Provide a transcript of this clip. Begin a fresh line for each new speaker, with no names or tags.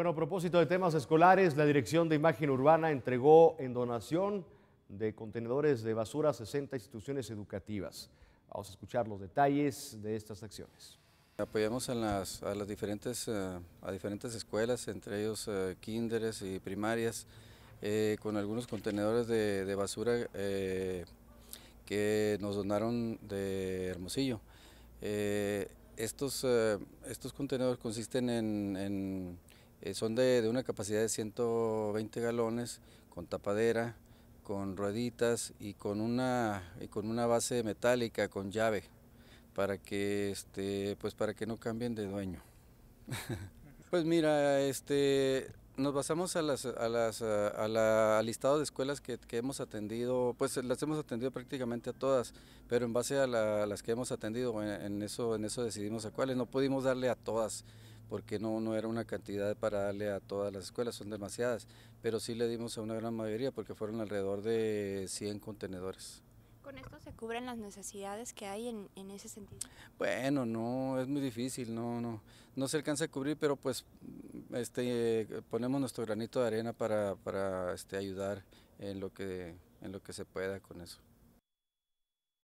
Bueno, a propósito de temas escolares, la Dirección de Imagen Urbana entregó en donación de contenedores de basura a 60 instituciones educativas. Vamos a escuchar los detalles de estas acciones.
Apoyamos a las, diferentes, eh, a diferentes escuelas, entre ellos kinderes eh, y primarias, eh, con algunos contenedores de, basura que nos donaron de Hermosillo. estos, estos contenedores consisten en eh, son de, una capacidad de 120 galones, con tapadera, con rueditas y con una, con una base metálica, con llave, para que, este, pues para que no cambien de dueño. pues mira, este, nos basamos a las, a las al listado de escuelas que, que, hemos atendido, pues las hemos atendido prácticamente a todas, pero en base a, las que hemos atendido, eso, en eso decidimos a cuáles. No pudimos darle a todas, porque no, no era una cantidad para darle a todas las escuelas, son demasiadas, pero sí le dimos a una gran mayoría porque fueron alrededor de 100 contenedores.
¿Con esto se cubren las necesidades que hay en, ese sentido?
Bueno, no, es muy difícil, no, no, no se alcanza a cubrir, pero pues este, ponemos nuestro granito de arena para, para este, ayudar en lo, que, en lo que se pueda con eso.